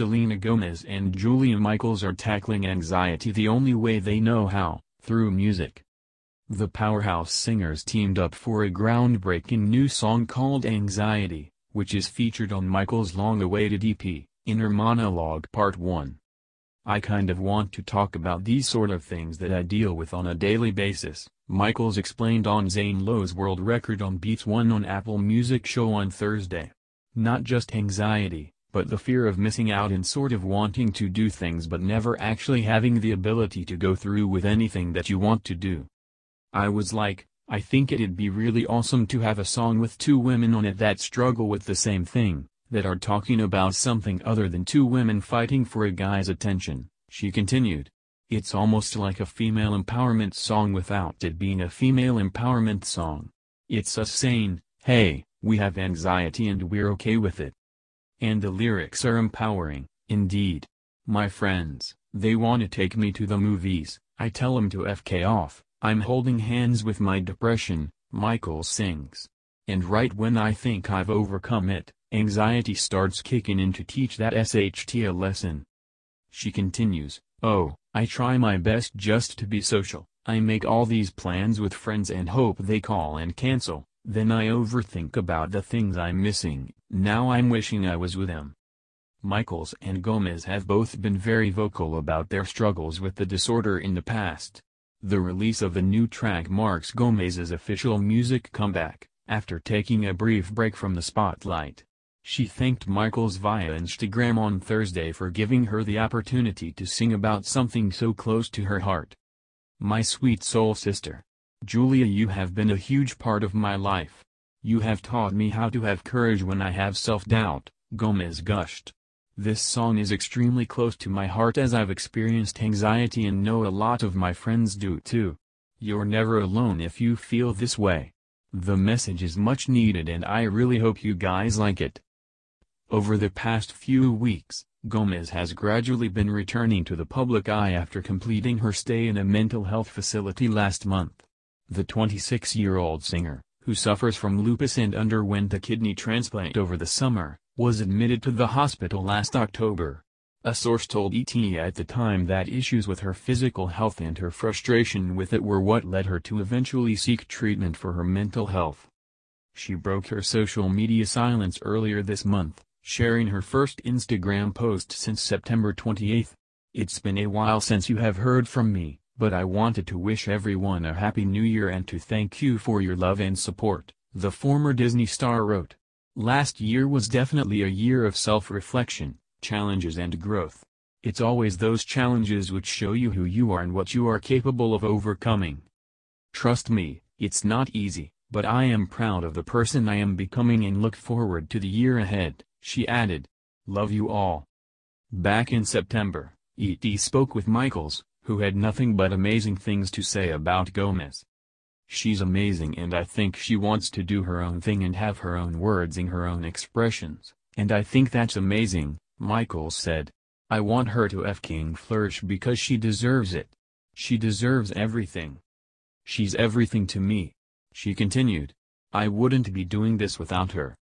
Selena Gomez and Julia Michaels are tackling anxiety the only way they know how, through music. The powerhouse singers teamed up for a groundbreaking new song called Anxiety, which is featured on Michael's long-awaited EP, Inner Monologue Part 1. I kind of want to talk about these sort of things that I deal with on a daily basis, Michaels explained on Zane Lowe's World Record on Beats 1 on Apple Music show on Thursday. Not just anxiety, but the fear of missing out and sort of wanting to do things but never actually having the ability to go through with anything that you want to do. I was like, I think it'd be really awesome to have a song with two women on it that struggle with the same thing, that are talking about something other than two women fighting for a guy's attention, she continued. It's almost like a female empowerment song without it being a female empowerment song. It's us saying, hey, we have anxiety and we're okay with it. And the lyrics are empowering, indeed. My friends, they wanna take me to the movies, I tell them to FK off, I'm holding hands with my depression, Michael sings. And right when I think I've overcome it, anxiety starts kicking in to teach that SHT a lesson. She continues, Oh, I try my best just to be social, I make all these plans with friends and hope they call and cancel, then I overthink about the things I'm missing now I'm wishing I was with him. Michaels and Gomez have both been very vocal about their struggles with the disorder in the past. The release of the new track marks Gomez's official music comeback, after taking a brief break from the spotlight. She thanked Michaels via Instagram on Thursday for giving her the opportunity to sing about something so close to her heart. My sweet soul sister. Julia you have been a huge part of my life. You have taught me how to have courage when I have self-doubt, Gomez gushed. This song is extremely close to my heart as I've experienced anxiety and know a lot of my friends do too. You're never alone if you feel this way. The message is much needed and I really hope you guys like it. Over the past few weeks, Gomez has gradually been returning to the public eye after completing her stay in a mental health facility last month. The 26-year-old singer, who suffers from lupus and underwent a kidney transplant over the summer, was admitted to the hospital last October. A source told ET at the time that issues with her physical health and her frustration with it were what led her to eventually seek treatment for her mental health. She broke her social media silence earlier this month, sharing her first Instagram post since September 28. It's been a while since you have heard from me. But I wanted to wish everyone a happy new year and to thank you for your love and support, the former Disney star wrote. Last year was definitely a year of self-reflection, challenges and growth. It's always those challenges which show you who you are and what you are capable of overcoming. Trust me, it's not easy, but I am proud of the person I am becoming and look forward to the year ahead, she added. Love you all. Back in September, E.T. spoke with Michaels, who had nothing but amazing things to say about Gomez. She's amazing and I think she wants to do her own thing and have her own words in her own expressions, and I think that's amazing, Michael said. I want her to fking flourish because she deserves it. She deserves everything. She's everything to me. She continued. I wouldn't be doing this without her.